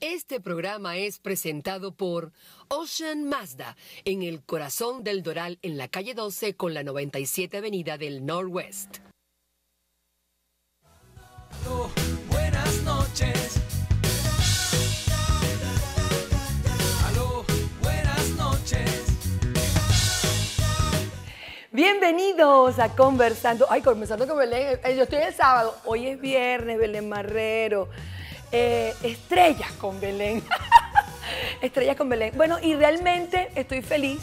Este programa es presentado por Ocean Mazda en el corazón del Doral en la calle 12 con la 97 Avenida del Norwest. Buenas noches. buenas noches. Bienvenidos a Conversando. Ay, conversando con Belén. Eh, yo estoy el sábado. Hoy es viernes, Belén Marrero. Eh, estrellas con Belén. estrellas con Belén. Bueno, y realmente estoy feliz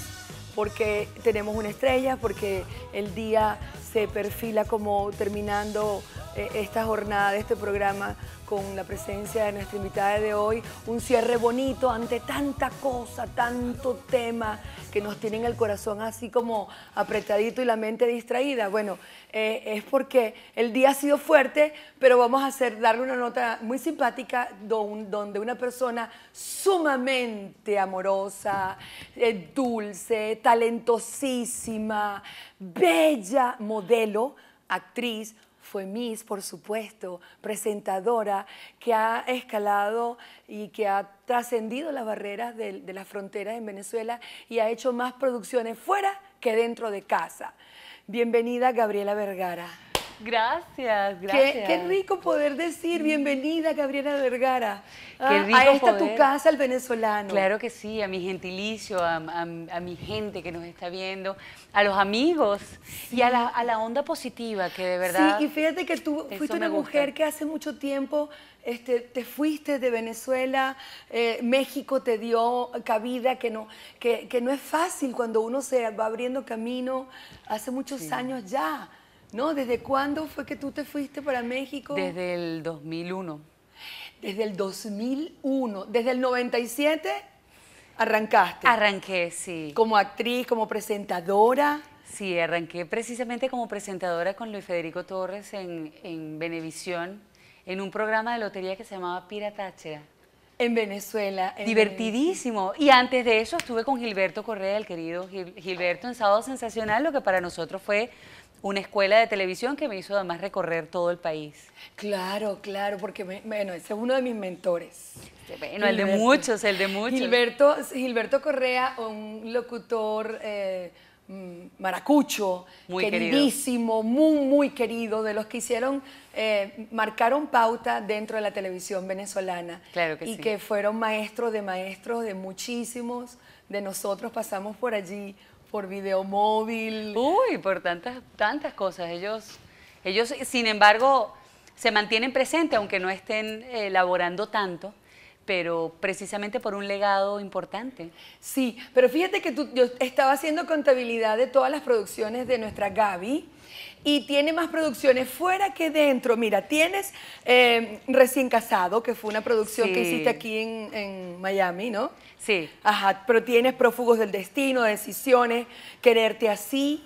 porque tenemos una estrella, porque el día se perfila como terminando eh, esta jornada, de este programa, con la presencia de nuestra invitada de hoy. Un cierre bonito ante tanta cosa, tanto tema que nos tienen el corazón así como apretadito y la mente distraída. Bueno, eh, es porque el día ha sido fuerte, pero vamos a hacer, darle una nota muy simpática donde una persona sumamente amorosa, eh, dulce, talentosísima, bella modelo, actriz, fue Miss, por supuesto, presentadora, que ha escalado y que ha trascendido las barreras de, la las fronteras en Venezuela y ha hecho más producciones fuera que dentro de casa. Bienvenida Gabriela Vergara. Gracias, gracias. Qué, qué, rico poder decir bienvenida Gabriela Vergara qué ah, rico a esta tu casa, el venezolano. Claro que sí, a mi gentilicio, a, a, mi gente que nos está viendo, a los amigos y a la, a la, onda positiva que de verdad... Sí, y fíjate que tú fuiste una mujer que hace mucho tiempo este, te fuiste de Venezuela, eh, México te dio cabida, que no, que, que, no es fácil cuando uno se va abriendo camino hace muchos años ya. ¿no? ¿Desde cuándo fue que tú te fuiste para México? Desde el 2001. Desde el 2001. ¿Desde el 97 arrancaste? Arranqué, sí. ¿Como actriz, como presentadora? Sí, arranqué precisamente como presentadora con Luis Federico Torres en, en en un programa de lotería que se llamaba Pira En Venezuela. Divertidísimo. Y antes de eso estuve con Gilberto Correa, el querido Gilberto, en Sábado Sensacional, lo que para nosotros fue una escuela de televisión que me hizo además recorrer todo el país. Claro, claro, porque bueno, ese es uno de mis mentores. Bueno, el de muchos, el de muchos. Gilberto, Gilberto Correa, un locutor... Eh, mm, maracucho, queridísimo, muy, muy querido, de los que hicieron, eh, marcaron pauta dentro de la televisión venezolana. Claro que y que fueron maestros de maestros de muchísimos de nosotros, pasamos por allí por video móvil. Uy, por tantas, tantas cosas. Ellos, ellos, sin embargo, se mantienen presentes, aunque no estén elaborando eh, tanto pero precisamente por un legado importante. Sí, pero fíjate que tú, yo estaba haciendo contabilidad de todas las producciones de nuestra Gaby y tiene más producciones fuera que dentro. Mira, tienes eh, Recién Casado, que fue una producción que hiciste aquí en, en, Miami, ¿no? Sí. Ajá, pero tienes Prófugos del Destino, Decisiones, Quererte Así,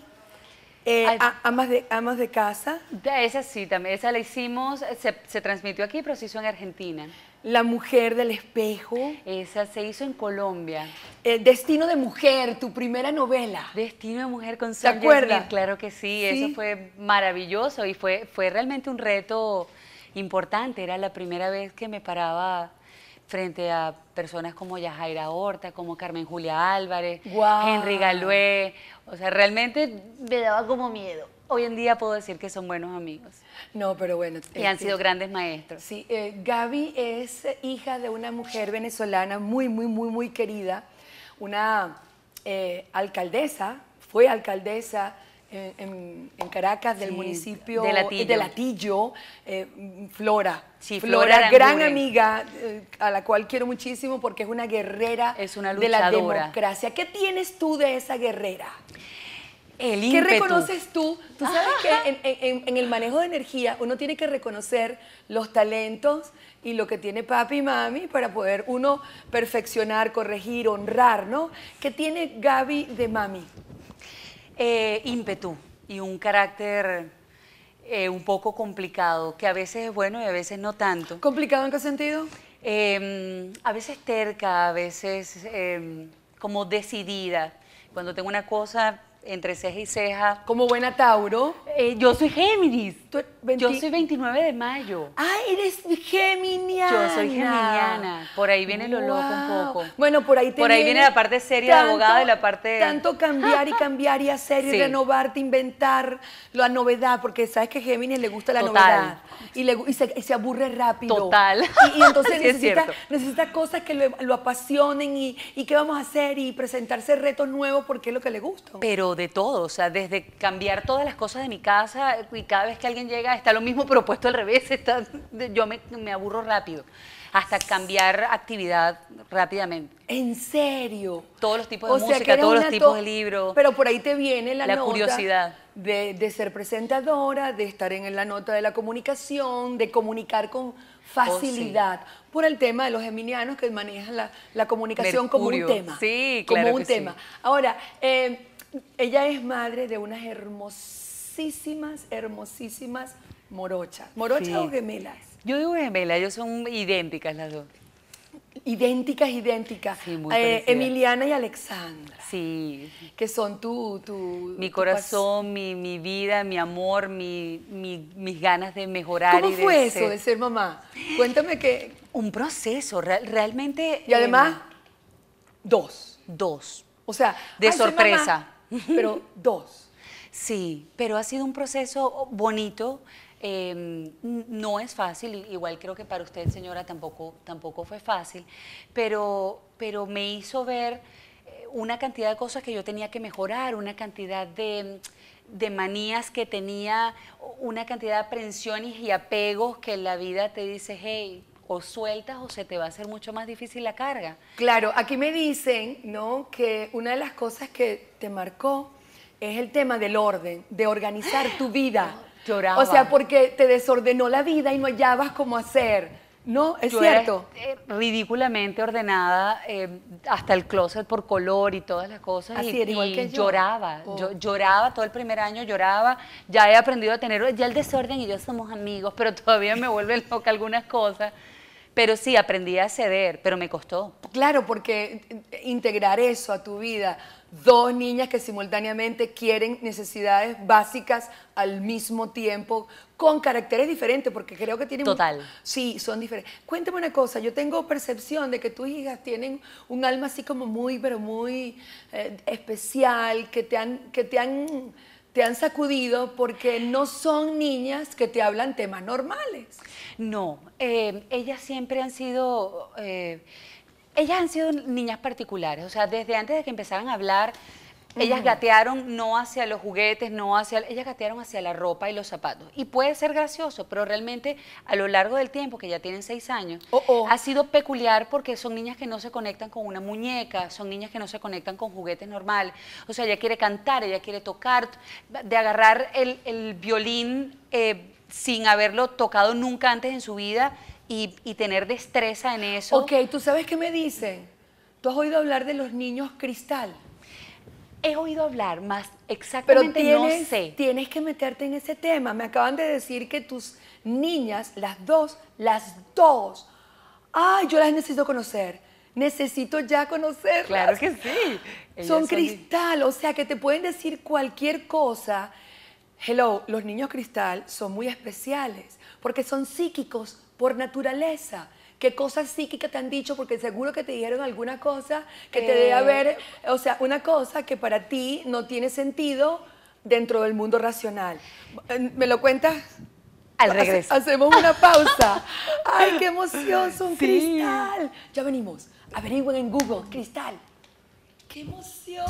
eh, amas, de, amas de casa. Esa sí, también, esa la hicimos, se, transmitió aquí, pero se hizo en Argentina. La mujer del espejo. Esa se hizo en Colombia. Eh, Destino de mujer, tu primera novela. Destino de mujer con ¿Te acuerdas? claro que sí, eso fue maravilloso y fue, fue realmente un reto importante. Era la primera vez que me paraba frente a personas como Yajaira Horta, como Carmen Julia Álvarez, Henry Galué. O sea, realmente me daba como miedo. Hoy en día puedo decir que son buenos amigos. No, pero bueno. Y han este, sido grandes maestros. Sí, eh, Gaby es hija de una mujer venezolana muy, muy, muy, muy querida. Una eh, alcaldesa, fue alcaldesa en, Caracas, del municipio de Latillo, eh, eh, Flora. Flora, gran amiga eh, a la cual quiero muchísimo porque es una guerrera es una de la democracia. ¿Qué tienes tú de esa guerrera? El ¿Qué reconoces tú? Tú sabes que en, en, el manejo de energía uno tiene que reconocer los talentos y lo que tiene papi y mami para poder uno perfeccionar, corregir, honrar, ¿no? ¿Qué tiene Gaby de mami? Eh, ímpetu y un carácter eh, un poco complicado, que a veces es bueno y a veces no tanto. ¿Complicado en qué sentido? Em, a veces terca, a veces em, como decidida. Cuando tengo una cosa, entre ceja y ceja. Como buena Tauro. Eh, yo soy Géminis. Yo soy 29 de mayo. Ah, eres geminiana. Yo soy geminiana. Por ahí viene lo loco un poco. Bueno, por ahí te Por ahí viene la parte seria de abogado y la parte Tanto cambiar y cambiar y hacer y renovarte, inventar la novedad, porque sabes que Géminis le gusta la novedad. Y, se, aburre rápido. Total. Y, entonces necesita, cosas que lo, lo apasionen y, qué vamos a hacer y presentarse retos nuevos porque es lo que le gusta. Pero de todo, o sea, desde cambiar todas las cosas de mi casa y cada vez que alguien llega está lo mismo pero puesto al revés, está, yo me, aburro rápido, hasta cambiar actividad rápidamente. ¿En serio? Todos los tipos de música, todos los tipos de libros. Pero por ahí te viene la, curiosidad. De, ser presentadora, de estar en la nota de la comunicación, de comunicar con oh, facilidad por el tema de los geminianos que manejan la, comunicación como un tema. Sí, claro Como un tema. Ahora, eh, ella es madre de unas hermosísimas, hermosísimas morochas. ¿Morochas o gemelas? Yo digo gemelas, ellos son idénticas las dos. Idénticas, idénticas. Sí, muy eh, Emiliana y Alexandra. Sí. Que son tu... tu mi corazón, mi, vida, mi amor, mis ganas de mejorar. ¿Cómo fue eso de ser mamá? Cuéntame que... Un proceso, realmente... Y además, dos. Dos. O sea... De sorpresa. pero dos. Sí, pero ha sido un proceso bonito. Em, no es fácil, igual creo que para usted, señora, tampoco, tampoco fue fácil, pero, pero me hizo ver eh, una cantidad de cosas que yo tenía que mejorar, una cantidad de, de manías que tenía, una cantidad de aprensiones y apegos que la vida te dice, hey, o sueltas o se te va a hacer mucho más difícil la carga. Claro, aquí me dicen, ¿no? Que una de las cosas que te marcó es el tema del orden, de organizar tu vida. Lloraba. O sea, porque te desordenó la vida y no hallabas cómo hacer. No, es cierto. Eh, ridículamente ordenada eh, hasta el closet por color y todas las cosas. Así y, que lloraba. Oh. Yo lloraba todo el primer año, lloraba. Ya he aprendido a tener, ya el desorden y yo somos amigos, pero todavía me vuelven loca algunas cosas. Pero sí, aprendí a ceder, pero me costó. Claro, porque integrar eso a tu vida, dos niñas que simultáneamente quieren necesidades básicas al mismo tiempo, con caracteres diferentes, porque creo que tienen... Total. Sí, son diferentes. Cuéntame una cosa, yo tengo percepción de que tus hijas tienen un alma así como muy, pero muy eh, especial, que te han... Que te han te han sacudido porque no son niñas que te hablan temas normales. No, eh, ellas siempre han sido, eh, ellas han sido niñas particulares, o sea, desde antes de que empezaran a hablar ellas gatearon no hacia los juguetes, no hacia... Ellas gatearon hacia la ropa y los zapatos. Y puede ser gracioso, pero realmente a lo largo del tiempo, que ya tienen seis años, oh, oh. ha sido peculiar porque son niñas que no se conectan con una muñeca, son niñas que no se conectan con juguetes normales. O sea, ella quiere cantar, ella quiere tocar, de agarrar el, violín eh, sin haberlo tocado nunca antes en su vida y, tener destreza en eso. Ok, ¿tú sabes qué me dicen? ¿Tú has oído hablar de los niños cristal? He oído hablar, más exactamente tienes, no sé. Tienes que meterte en ese tema. Me acaban de decir que tus niñas, las dos, las dos, ay, yo las necesito conocer. Necesito ya conocerlas. Claro que sí. son cristal, o sea que te pueden decir cualquier cosa. Hello, los niños cristal son muy especiales porque son psíquicos por naturaleza qué cosas psíquicas te han dicho, porque seguro que te dijeron alguna cosa que te debe eh, haber, o sea, una cosa que para ti no tiene sentido dentro del mundo racional. Eh, ¿Me lo cuentas? Al regreso. hacemos una pausa. ¡Ay, qué emoción! ¡Un cristal! Ya venimos. Averigüen en Google, cristal. ¡Qué emoción!